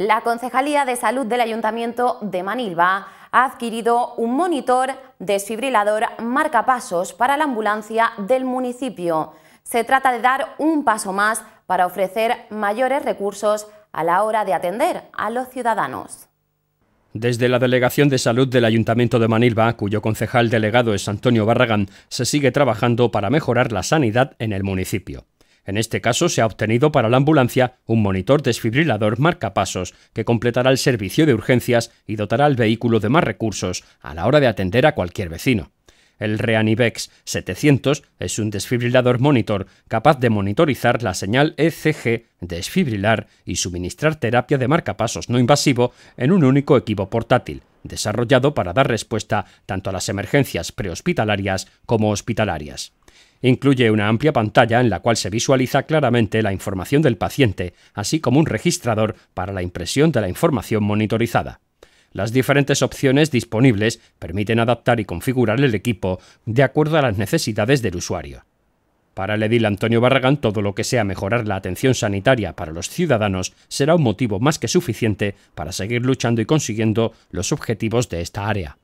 La Concejalía de Salud del Ayuntamiento de Manilva ha adquirido un monitor desfibrilador marcapasos para la ambulancia del municipio. Se trata de dar un paso más para ofrecer mayores recursos a la hora de atender a los ciudadanos. Desde la Delegación de Salud del Ayuntamiento de Manilva, cuyo concejal delegado es Antonio Barragán, se sigue trabajando para mejorar la sanidad en el municipio. En este caso se ha obtenido para la ambulancia un monitor desfibrilador marcapasos que completará el servicio de urgencias y dotará al vehículo de más recursos a la hora de atender a cualquier vecino. El Reanivex 700 es un desfibrilador monitor capaz de monitorizar la señal ECG, desfibrilar y suministrar terapia de marcapasos no invasivo en un único equipo portátil, desarrollado para dar respuesta tanto a las emergencias prehospitalarias como hospitalarias. Incluye una amplia pantalla en la cual se visualiza claramente la información del paciente, así como un registrador para la impresión de la información monitorizada. Las diferentes opciones disponibles permiten adaptar y configurar el equipo de acuerdo a las necesidades del usuario. Para el edil Antonio Barragán, todo lo que sea mejorar la atención sanitaria para los ciudadanos será un motivo más que suficiente para seguir luchando y consiguiendo los objetivos de esta área.